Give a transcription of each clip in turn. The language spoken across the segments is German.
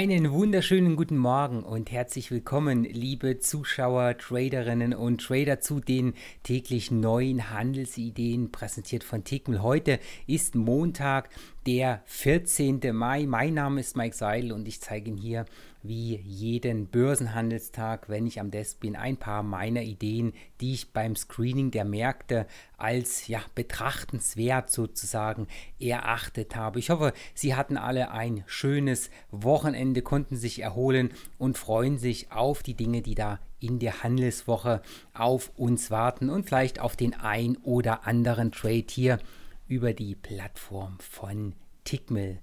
Einen wunderschönen guten Morgen und herzlich willkommen, liebe Zuschauer, Traderinnen und Trader zu den täglich neuen Handelsideen präsentiert von Tickmill. Heute ist Montag, der 14. Mai. Mein Name ist Mike Seidel und ich zeige Ihnen hier wie jeden Börsenhandelstag, wenn ich am Desk bin, ein paar meiner Ideen, die ich beim Screening der Märkte als ja, betrachtenswert sozusagen erachtet habe. Ich hoffe, Sie hatten alle ein schönes Wochenende, konnten sich erholen und freuen sich auf die Dinge, die da in der Handelswoche auf uns warten und vielleicht auf den ein oder anderen Trade hier über die Plattform von Tickmill.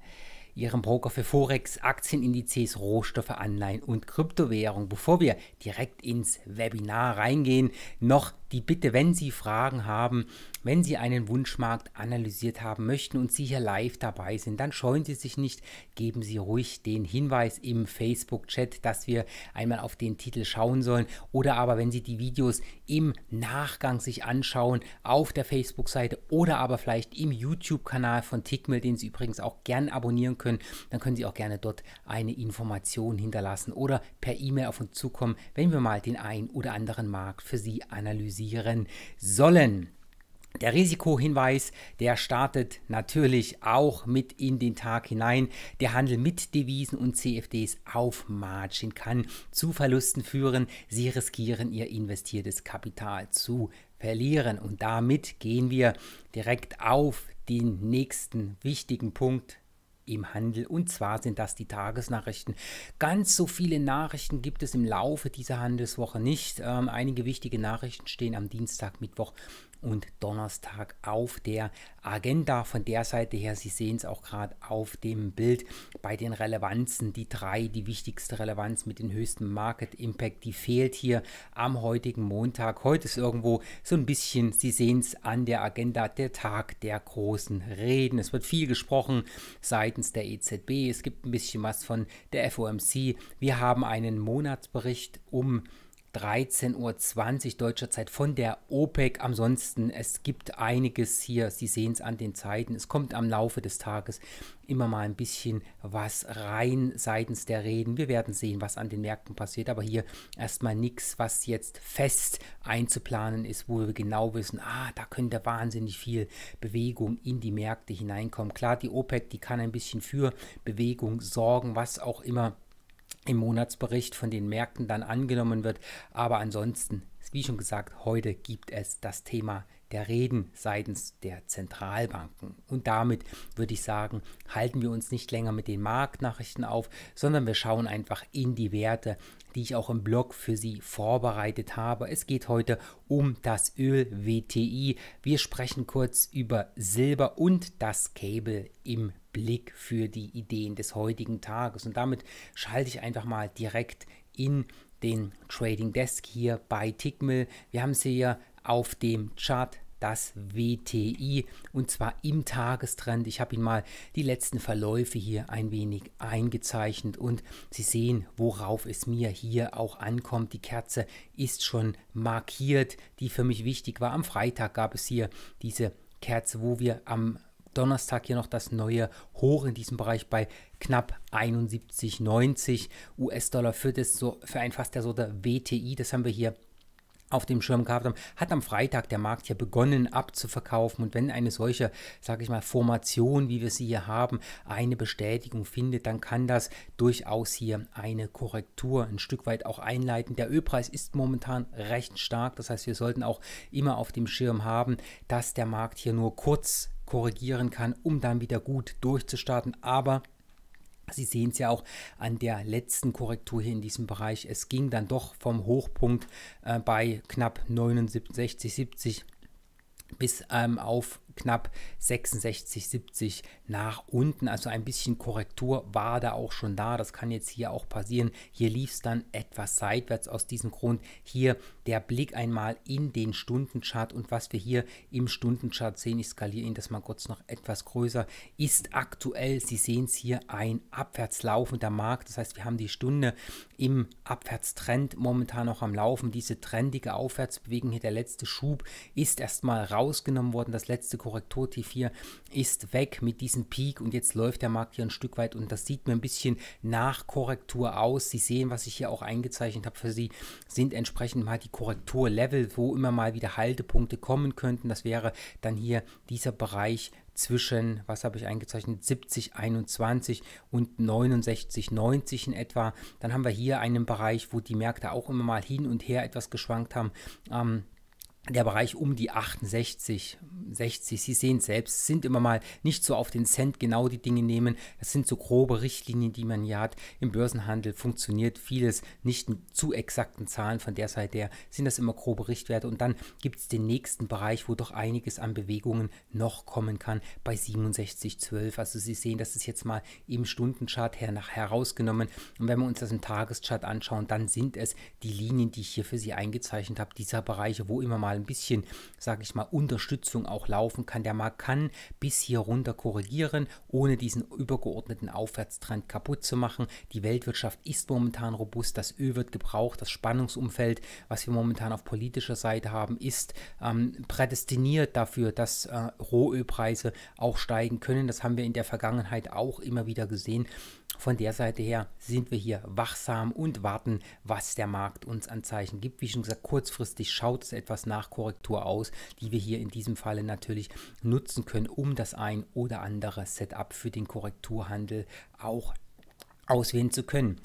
Ihrem Broker für Forex, Aktienindizes, Rohstoffe, Anleihen und Kryptowährung. Bevor wir direkt ins Webinar reingehen, noch die Bitte, wenn Sie Fragen haben, wenn Sie einen Wunschmarkt analysiert haben möchten und Sie hier live dabei sind, dann scheuen Sie sich nicht, geben Sie ruhig den Hinweis im Facebook-Chat, dass wir einmal auf den Titel schauen sollen. Oder aber, wenn Sie die Videos im Nachgang sich anschauen, auf der Facebook-Seite oder aber vielleicht im YouTube-Kanal von Tickmill, den Sie übrigens auch gern abonnieren können, dann können Sie auch gerne dort eine Information hinterlassen oder per E-Mail auf uns zukommen, wenn wir mal den ein oder anderen Markt für Sie analysieren analysieren sollen. Der Risikohinweis, der startet natürlich auch mit in den Tag hinein. Der Handel mit Devisen und CFDs auf Margin kann zu Verlusten führen. Sie riskieren ihr investiertes Kapital zu verlieren. Und damit gehen wir direkt auf den nächsten wichtigen Punkt im Handel. Und zwar sind das die Tagesnachrichten. Ganz so viele Nachrichten gibt es im Laufe dieser Handelswoche nicht. Ähm, einige wichtige Nachrichten stehen am Dienstag, Mittwoch und Donnerstag auf der Agenda. Von der Seite her, Sie sehen es auch gerade auf dem Bild bei den Relevanzen, die drei, die wichtigste Relevanz mit dem höchsten Market Impact, die fehlt hier am heutigen Montag. Heute ist irgendwo so ein bisschen, Sie sehen es an der Agenda, der Tag der großen Reden. Es wird viel gesprochen seitens der EZB. Es gibt ein bisschen was von der FOMC. Wir haben einen Monatsbericht um 13.20 Uhr deutscher Zeit von der OPEC. Ansonsten, es gibt einiges hier. Sie sehen es an den Zeiten. Es kommt am Laufe des Tages immer mal ein bisschen was rein seitens der Reden. Wir werden sehen, was an den Märkten passiert. Aber hier erstmal nichts, was jetzt fest einzuplanen ist, wo wir genau wissen, ah, da könnte wahnsinnig viel Bewegung in die Märkte hineinkommen. Klar, die OPEC, die kann ein bisschen für Bewegung sorgen, was auch immer im Monatsbericht von den Märkten dann angenommen wird. Aber ansonsten, wie schon gesagt, heute gibt es das Thema der Reden seitens der Zentralbanken. Und damit würde ich sagen, halten wir uns nicht länger mit den Marktnachrichten auf, sondern wir schauen einfach in die Werte, die ich auch im Blog für Sie vorbereitet habe. Es geht heute um das Öl WTI. Wir sprechen kurz über Silber und das Cable im Blick für die Ideen des heutigen Tages. Und damit schalte ich einfach mal direkt in den Trading Desk hier bei Tickmill. Wir haben es hier auf dem Chart das WTI und zwar im Tagestrend. Ich habe Ihnen mal die letzten Verläufe hier ein wenig eingezeichnet und Sie sehen, worauf es mir hier auch ankommt. Die Kerze ist schon markiert, die für mich wichtig war. Am Freitag gab es hier diese Kerze, wo wir am Donnerstag hier noch das neue Hoch in diesem Bereich bei knapp 71,90 US-Dollar für, das so, für ein fast der Sorte WTI. Das haben wir hier auf dem Schirm gehabt haben, hat am Freitag der Markt hier begonnen abzuverkaufen. Und wenn eine solche, sage ich mal, Formation, wie wir sie hier haben, eine Bestätigung findet, dann kann das durchaus hier eine Korrektur ein Stück weit auch einleiten. Der Ölpreis ist momentan recht stark. Das heißt, wir sollten auch immer auf dem Schirm haben, dass der Markt hier nur kurz korrigieren kann, um dann wieder gut durchzustarten. Aber Sie sehen es ja auch an der letzten Korrektur hier in diesem Bereich. Es ging dann doch vom Hochpunkt äh, bei knapp 69, 70 bis ähm, auf knapp 66, 70 nach unten. Also ein bisschen Korrektur war da auch schon da. Das kann jetzt hier auch passieren. Hier lief es dann etwas seitwärts. Aus diesem Grund hier der Blick einmal in den Stundenchart. Und was wir hier im Stundenchart sehen, ich skaliere ihn das mal kurz noch etwas größer, ist aktuell, Sie sehen es hier, ein abwärtslaufender Markt. Das heißt, wir haben die Stunde im Abwärtstrend momentan noch am Laufen. Diese trendige Aufwärtsbewegung hier, der letzte Schub ist erstmal rausgenommen worden. Das letzte Korrektur T4 ist weg mit diesem Peak und jetzt läuft der Markt hier ein Stück weit und das sieht mir ein bisschen nach Korrektur aus. Sie sehen, was ich hier auch eingezeichnet habe für Sie, sind entsprechend mal die Korrekturlevel, wo immer mal wieder Haltepunkte kommen könnten. Das wäre dann hier dieser Bereich zwischen, was habe ich eingezeichnet, 70,21 und 69,90 in etwa. Dann haben wir hier einen Bereich, wo die Märkte auch immer mal hin und her etwas geschwankt haben. Ähm, der Bereich um die 68, 60, Sie sehen es selbst, sind immer mal nicht so auf den Cent genau die Dinge nehmen. Das sind so grobe Richtlinien, die man hier hat. Im Börsenhandel funktioniert vieles nicht mit zu exakten Zahlen. Von der Seite her sind das immer grobe Richtwerte. Und dann gibt es den nächsten Bereich, wo doch einiges an Bewegungen noch kommen kann, bei 67,12. Also Sie sehen, das ist jetzt mal im Stundenchart her nach herausgenommen. Und wenn wir uns das im Tageschart anschauen, dann sind es die Linien, die ich hier für Sie eingezeichnet habe, dieser Bereiche, wo immer mal mal ein bisschen, sage ich mal, Unterstützung auch laufen kann. Der Markt kann bis hier runter korrigieren, ohne diesen übergeordneten Aufwärtstrend kaputt zu machen. Die Weltwirtschaft ist momentan robust, das Öl wird gebraucht, das Spannungsumfeld, was wir momentan auf politischer Seite haben, ist ähm, prädestiniert dafür, dass äh, Rohölpreise auch steigen können. Das haben wir in der Vergangenheit auch immer wieder gesehen von der Seite her sind wir hier wachsam und warten, was der Markt uns an Zeichen gibt. Wie schon gesagt, kurzfristig schaut es etwas nach Korrektur aus, die wir hier in diesem Falle natürlich nutzen können, um das ein oder andere Setup für den Korrekturhandel auch auswählen zu können.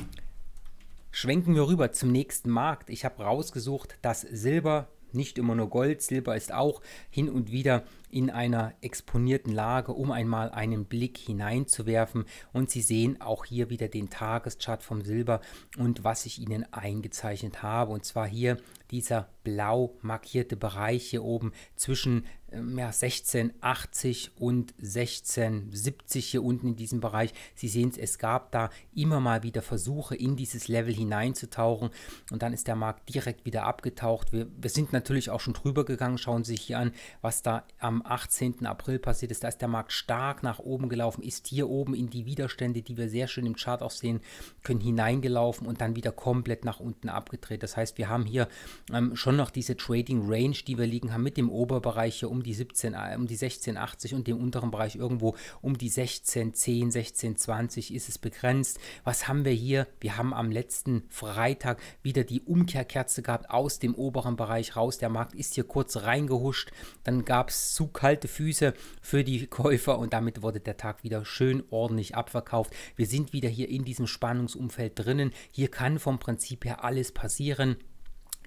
Schwenken wir rüber zum nächsten Markt. Ich habe rausgesucht, dass Silber nicht immer nur Gold, Silber ist auch hin und wieder in einer exponierten Lage, um einmal einen Blick hineinzuwerfen. Und Sie sehen auch hier wieder den Tageschart vom Silber und was ich Ihnen eingezeichnet habe. Und zwar hier dieser blau markierte Bereich hier oben zwischen ähm, ja, 1680 und 1670 hier unten in diesem Bereich. Sie sehen es, es gab da immer mal wieder Versuche in dieses Level hineinzutauchen und dann ist der Markt direkt wieder abgetaucht. Wir, wir sind natürlich auch schon drüber gegangen. Schauen Sie sich hier an, was da am 18. April passiert ist. Da ist der Markt stark nach oben gelaufen, ist hier oben in die Widerstände, die wir sehr schön im Chart auch sehen können, hineingelaufen und dann wieder komplett nach unten abgedreht. Das heißt, wir haben hier ähm, schon noch diese Trading Range, die wir liegen haben, mit dem Oberbereich hier um die 17, äh, um die 16,80 und dem unteren Bereich irgendwo um die 16,10, 16,20 ist es begrenzt. Was haben wir hier? Wir haben am letzten Freitag wieder die Umkehrkerze gehabt aus dem oberen Bereich raus. Der Markt ist hier kurz reingehuscht. Dann gab es zu kalte Füße für die Käufer und damit wurde der Tag wieder schön ordentlich abverkauft. Wir sind wieder hier in diesem Spannungsumfeld drinnen. Hier kann vom Prinzip her alles passieren.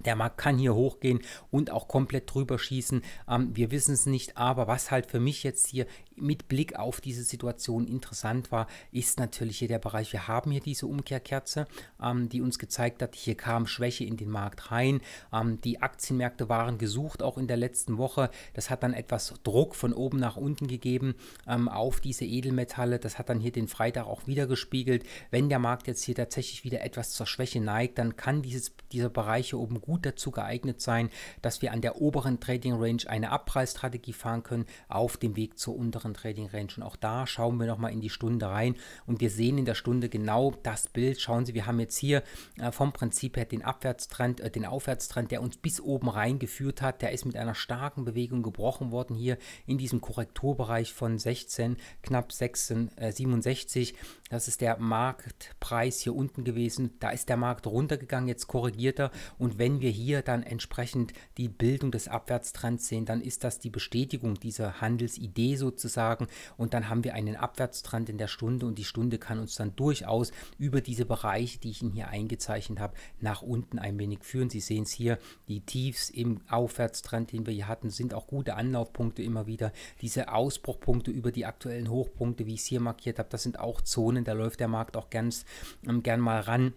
Der Markt kann hier hochgehen und auch komplett drüber schießen. Ähm, wir wissen es nicht, aber was halt für mich jetzt hier mit Blick auf diese Situation interessant war, ist natürlich hier der Bereich. Wir haben hier diese Umkehrkerze, ähm, die uns gezeigt hat, hier kam Schwäche in den Markt rein. Ähm, die Aktienmärkte waren gesucht, auch in der letzten Woche. Das hat dann etwas Druck von oben nach unten gegeben ähm, auf diese Edelmetalle. Das hat dann hier den Freitag auch wieder gespiegelt. Wenn der Markt jetzt hier tatsächlich wieder etwas zur Schwäche neigt, dann kann dieses, dieser Bereich hier oben gut dazu geeignet sein, dass wir an der oberen Trading Range eine Abpreisstrategie fahren können auf dem Weg zur unteren Trading Range. Und auch da schauen wir nochmal in die Stunde rein und wir sehen in der Stunde genau das Bild. Schauen Sie, wir haben jetzt hier äh, vom Prinzip her den Abwärtstrend, äh, den Aufwärtstrend, der uns bis oben reingeführt hat. Der ist mit einer starken Bewegung gebrochen worden hier in diesem Korrekturbereich von 16, knapp 16, äh, 67. Das ist der Marktpreis hier unten gewesen. Da ist der Markt runtergegangen, jetzt korrigiert er. Und wenn wenn wir hier dann entsprechend die Bildung des Abwärtstrends sehen, dann ist das die Bestätigung dieser Handelsidee sozusagen und dann haben wir einen Abwärtstrend in der Stunde und die Stunde kann uns dann durchaus über diese Bereiche, die ich Ihnen hier eingezeichnet habe, nach unten ein wenig führen. Sie sehen es hier, die Tiefs im Aufwärtstrend, den wir hier hatten, sind auch gute Anlaufpunkte immer wieder. Diese Ausbruchpunkte über die aktuellen Hochpunkte, wie ich es hier markiert habe, das sind auch Zonen, da läuft der Markt auch ganz, ähm, gern mal ran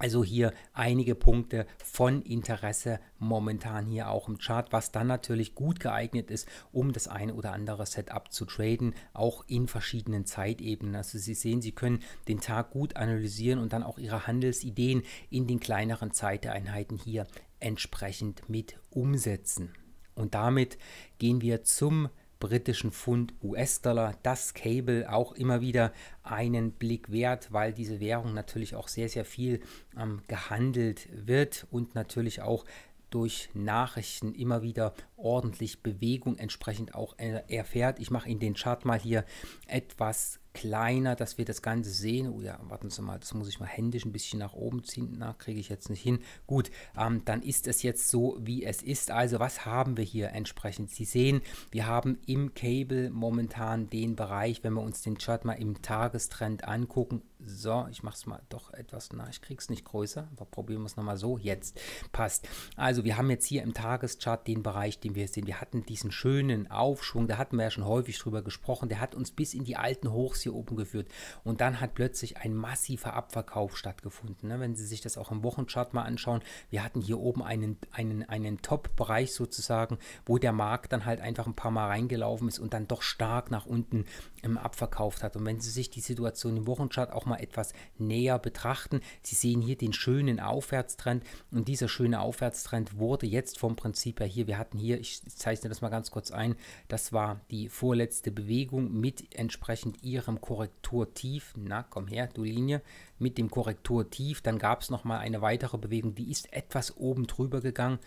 also hier einige Punkte von Interesse momentan hier auch im Chart, was dann natürlich gut geeignet ist, um das eine oder andere Setup zu traden, auch in verschiedenen Zeitebenen. Also Sie sehen, Sie können den Tag gut analysieren und dann auch Ihre Handelsideen in den kleineren Zeiteinheiten hier entsprechend mit umsetzen. Und damit gehen wir zum britischen Pfund US-Dollar. Das Cable auch immer wieder einen Blick wert, weil diese Währung natürlich auch sehr, sehr viel ähm, gehandelt wird und natürlich auch durch Nachrichten immer wieder ordentlich Bewegung entsprechend auch erfährt. Ich mache Ihnen den Chart mal hier etwas kleiner, dass wir das Ganze sehen. Oh ja, warten Sie mal, das muss ich mal händisch ein bisschen nach oben ziehen. Na, kriege ich jetzt nicht hin. Gut, ähm, dann ist es jetzt so, wie es ist. Also was haben wir hier entsprechend? Sie sehen, wir haben im Cable momentan den Bereich, wenn wir uns den Chart mal im Tagestrend angucken, so, ich mache es mal doch etwas nach. Ich kriege es nicht größer, aber probieren wir es nochmal so. Jetzt passt. Also, wir haben jetzt hier im Tageschart den Bereich, den wir jetzt sehen. Wir hatten diesen schönen Aufschwung, da hatten wir ja schon häufig drüber gesprochen. Der hat uns bis in die alten Hochs hier oben geführt. Und dann hat plötzlich ein massiver Abverkauf stattgefunden. Ne? Wenn Sie sich das auch im Wochenchart mal anschauen, wir hatten hier oben einen, einen, einen Top-Bereich sozusagen, wo der Markt dann halt einfach ein paar Mal reingelaufen ist und dann doch stark nach unten ähm, abverkauft hat. Und wenn Sie sich die Situation im Wochenchart auch mal nochmal etwas näher betrachten. Sie sehen hier den schönen Aufwärtstrend und dieser schöne Aufwärtstrend wurde jetzt vom Prinzip her hier, wir hatten hier, ich zeichne das mal ganz kurz ein, das war die vorletzte Bewegung mit entsprechend ihrem Korrekturtief. Na, komm her, du Linie mit dem Korrekturtief. Dann gab es nochmal eine weitere Bewegung, die ist etwas oben drüber gegangen.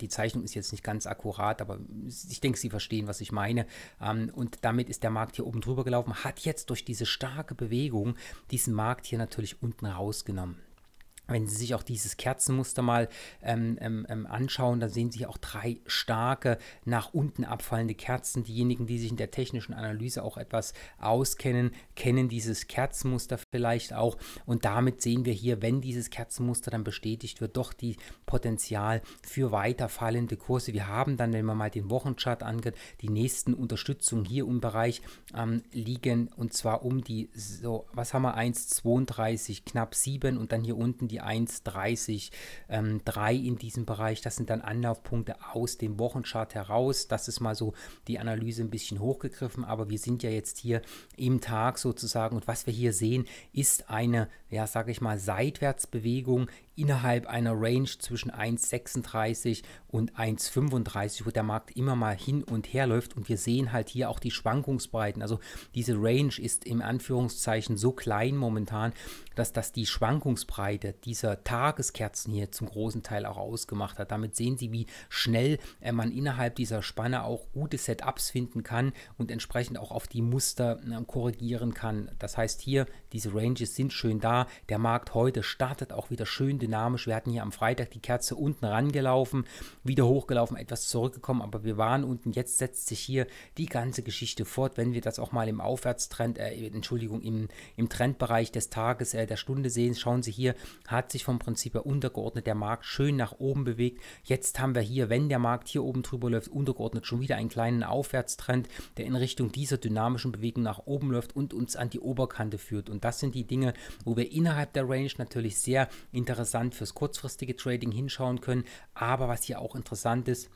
Die Zeichnung ist jetzt nicht ganz akkurat, aber ich denke, Sie verstehen, was ich meine. Ähm, und damit ist der Markt hier oben drüber gelaufen, hat jetzt durch diese starke Bewegung diesen Markt hier natürlich unten rausgenommen. Wenn Sie sich auch dieses Kerzenmuster mal ähm, ähm, ähm anschauen, dann sehen Sie auch drei starke nach unten abfallende Kerzen. Diejenigen, die sich in der technischen Analyse auch etwas auskennen, kennen dieses Kerzenmuster vielleicht auch. Und damit sehen wir hier, wenn dieses Kerzenmuster dann bestätigt wird, doch die Potenzial für weiter fallende Kurse. Wir haben dann, wenn man mal den Wochenchart angeht, die nächsten Unterstützungen hier im Bereich ähm, liegen und zwar um die, so, was haben wir, 1,32, knapp 7 und dann hier unten die die 1,30, ähm, 3 in diesem Bereich. Das sind dann Anlaufpunkte aus dem Wochenchart heraus. Das ist mal so die Analyse ein bisschen hochgegriffen, aber wir sind ja jetzt hier im Tag sozusagen und was wir hier sehen, ist eine, ja, sage ich mal, Seitwärtsbewegung innerhalb einer Range zwischen 1,36 und 1,35, wo der Markt immer mal hin und her läuft. Und wir sehen halt hier auch die Schwankungsbreiten. Also diese Range ist im Anführungszeichen so klein momentan, dass das die Schwankungsbreite dieser Tageskerzen hier zum großen Teil auch ausgemacht hat. Damit sehen Sie, wie schnell äh, man innerhalb dieser Spanne auch gute Setups finden kann und entsprechend auch auf die Muster äh, korrigieren kann. Das heißt hier, diese Ranges sind schön da. Der Markt heute startet auch wieder schön den dynamisch. Wir hatten hier am Freitag die Kerze unten rangelaufen, wieder hochgelaufen, etwas zurückgekommen, aber wir waren unten. Jetzt setzt sich hier die ganze Geschichte fort, wenn wir das auch mal im Aufwärtstrend, äh, Entschuldigung, im, im Trendbereich des Tages, äh, der Stunde sehen. Schauen Sie hier, hat sich vom Prinzip her untergeordnet der Markt schön nach oben bewegt. Jetzt haben wir hier, wenn der Markt hier oben drüber läuft, untergeordnet schon wieder einen kleinen Aufwärtstrend, der in Richtung dieser dynamischen Bewegung nach oben läuft und uns an die Oberkante führt. Und das sind die Dinge, wo wir innerhalb der Range natürlich sehr interessant interessant fürs kurzfristige Trading hinschauen können. Aber was hier auch interessant ist,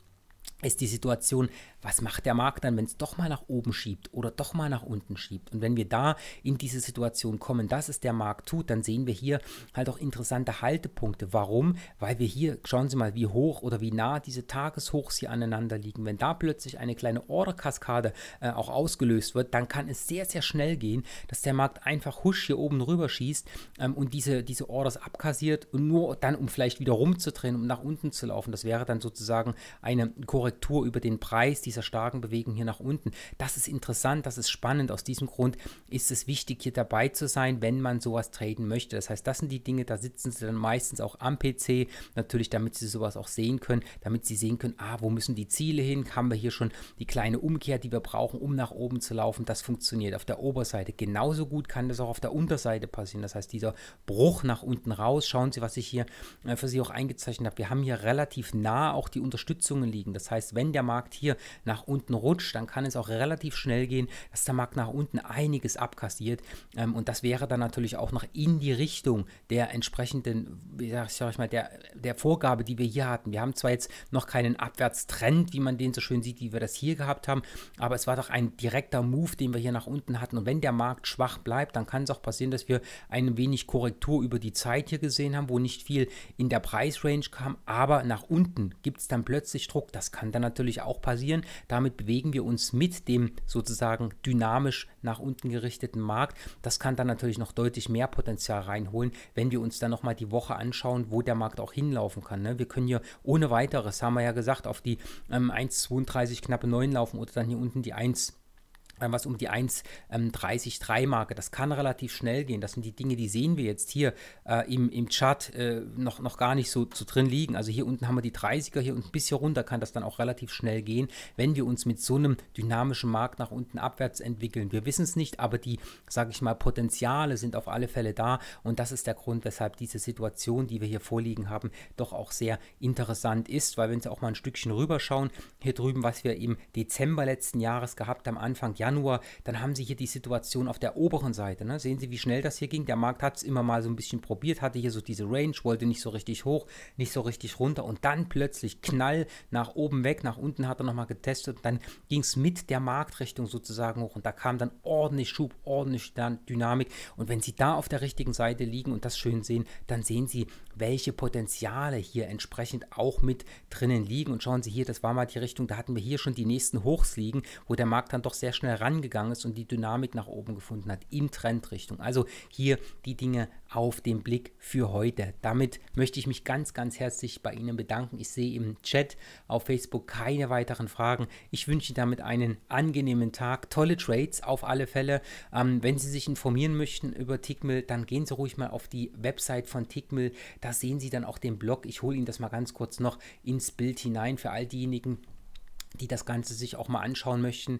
ist die Situation, was macht der Markt dann, wenn es doch mal nach oben schiebt oder doch mal nach unten schiebt? Und wenn wir da in diese Situation kommen, dass es der Markt tut, dann sehen wir hier halt auch interessante Haltepunkte. Warum? Weil wir hier, schauen Sie mal, wie hoch oder wie nah diese Tageshochs hier aneinander liegen. Wenn da plötzlich eine kleine Orderkaskade äh, auch ausgelöst wird, dann kann es sehr, sehr schnell gehen, dass der Markt einfach husch hier oben rüber schießt ähm, und diese, diese Orders abkassiert und nur dann, um vielleicht wieder rumzudrehen, um nach unten zu laufen. Das wäre dann sozusagen eine Korrektur über den Preis dieser starken Bewegung hier nach unten. Das ist interessant, das ist spannend. Aus diesem Grund ist es wichtig, hier dabei zu sein, wenn man sowas traden möchte. Das heißt, das sind die Dinge, da sitzen sie dann meistens auch am PC, natürlich damit sie sowas auch sehen können, damit sie sehen können, ah, wo müssen die Ziele hin? Haben wir hier schon die kleine Umkehr, die wir brauchen, um nach oben zu laufen? Das funktioniert auf der Oberseite. Genauso gut kann das auch auf der Unterseite passieren. Das heißt, dieser Bruch nach unten raus, schauen Sie, was ich hier äh, für Sie auch eingezeichnet habe. Wir haben hier relativ nah auch die Unterstützungen liegen. Das das heißt, wenn der Markt hier nach unten rutscht, dann kann es auch relativ schnell gehen, dass der Markt nach unten einiges abkassiert. Ähm, und das wäre dann natürlich auch noch in die Richtung der entsprechenden, sag ich mal, der, der Vorgabe, die wir hier hatten. Wir haben zwar jetzt noch keinen Abwärtstrend, wie man den so schön sieht, wie wir das hier gehabt haben, aber es war doch ein direkter Move, den wir hier nach unten hatten. Und wenn der Markt schwach bleibt, dann kann es auch passieren, dass wir ein wenig Korrektur über die Zeit hier gesehen haben, wo nicht viel in der Preisrange kam, aber nach unten gibt es dann plötzlich Druck. Das kann dann natürlich auch passieren. Damit bewegen wir uns mit dem sozusagen dynamisch nach unten gerichteten Markt. Das kann dann natürlich noch deutlich mehr Potenzial reinholen, wenn wir uns dann nochmal die Woche anschauen, wo der Markt auch hinlaufen kann. Ne? Wir können hier ohne weiteres, haben wir ja gesagt, auf die ähm, 1,32 knappe 9 laufen oder dann hier unten die 1 was um die 1,33 ähm, Marke. Das kann relativ schnell gehen. Das sind die Dinge, die sehen wir jetzt hier äh, im, im Chart äh, noch, noch gar nicht so, so drin liegen. Also hier unten haben wir die 30er, hier unten ein bisschen runter kann das dann auch relativ schnell gehen, wenn wir uns mit so einem dynamischen Markt nach unten abwärts entwickeln. Wir wissen es nicht, aber die, sage ich mal, Potenziale sind auf alle Fälle da und das ist der Grund, weshalb diese Situation, die wir hier vorliegen haben, doch auch sehr interessant ist, weil wenn Sie auch mal ein Stückchen rüberschauen, hier drüben, was wir im Dezember letzten Jahres gehabt haben, Anfang Januar, Januar, dann haben Sie hier die Situation auf der oberen Seite. Ne? Sehen Sie, wie schnell das hier ging. Der Markt hat es immer mal so ein bisschen probiert, hatte hier so diese Range, wollte nicht so richtig hoch, nicht so richtig runter und dann plötzlich Knall nach oben weg, nach unten hat er nochmal getestet und dann ging es mit der Marktrichtung sozusagen hoch und da kam dann ordentlich Schub, ordentlich Dynamik. Und wenn Sie da auf der richtigen Seite liegen und das schön sehen, dann sehen Sie, welche Potenziale hier entsprechend auch mit drinnen liegen. Und schauen Sie hier, das war mal die Richtung, da hatten wir hier schon die nächsten Hochs liegen, wo der Markt dann doch sehr schnell herangegangen ist und die Dynamik nach oben gefunden hat in Trendrichtung. Also hier die Dinge auf den Blick für heute. Damit möchte ich mich ganz, ganz herzlich bei Ihnen bedanken. Ich sehe im Chat auf Facebook keine weiteren Fragen. Ich wünsche Ihnen damit einen angenehmen Tag, tolle Trades auf alle Fälle. Ähm, wenn Sie sich informieren möchten über Tickmill, dann gehen Sie ruhig mal auf die Website von Tickmill. Da sehen Sie dann auch den Blog. Ich hole Ihnen das mal ganz kurz noch ins Bild hinein für all diejenigen, die das Ganze sich auch mal anschauen möchten.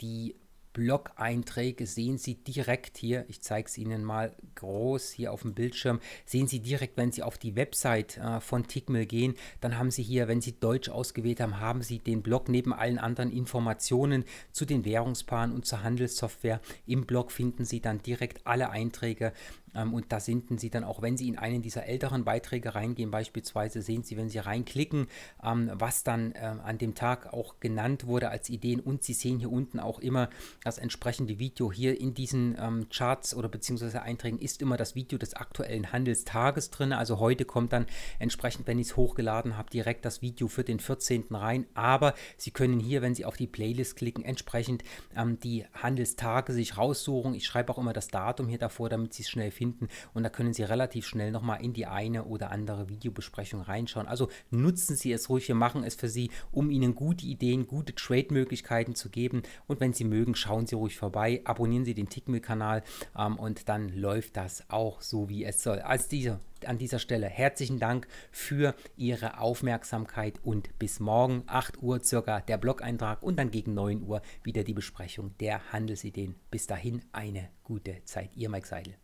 Die Blog-Einträge sehen Sie direkt hier. Ich zeige es Ihnen mal groß hier auf dem Bildschirm. Sehen Sie direkt, wenn Sie auf die Website äh, von Tickmill gehen, dann haben Sie hier, wenn Sie Deutsch ausgewählt haben, haben Sie den Blog neben allen anderen Informationen zu den Währungspaaren und zur Handelssoftware. Im Blog finden Sie dann direkt alle Einträge, ähm, und da sind Sie dann auch, wenn Sie in einen dieser älteren Beiträge reingehen, beispielsweise sehen Sie, wenn Sie reinklicken, ähm, was dann ähm, an dem Tag auch genannt wurde als Ideen. Und Sie sehen hier unten auch immer das entsprechende Video. Hier in diesen Charts oder beziehungsweise Einträgen ist immer das Video des aktuellen Handelstages drin. Also heute kommt dann entsprechend, wenn ich es hochgeladen habe, direkt das Video für den 14. rein. Aber Sie können hier, wenn Sie auf die Playlist klicken, entsprechend die Handelstage sich raussuchen. Ich schreibe auch immer das Datum hier davor, damit Sie es schnell finden finden. Und da können Sie relativ schnell nochmal in die eine oder andere Videobesprechung reinschauen. Also nutzen Sie es ruhig, wir machen es für Sie, um Ihnen gute Ideen, gute Trade-Möglichkeiten zu geben. Und wenn Sie mögen, schauen Sie ruhig vorbei, abonnieren Sie den Tickmill-Kanal ähm, und dann läuft das auch so, wie es soll. Als diese an dieser Stelle herzlichen Dank für Ihre Aufmerksamkeit und bis morgen 8 Uhr circa der Blog-Eintrag und dann gegen 9 Uhr wieder die Besprechung der Handelsideen. Bis dahin eine gute Zeit. Ihr Mike Seidel.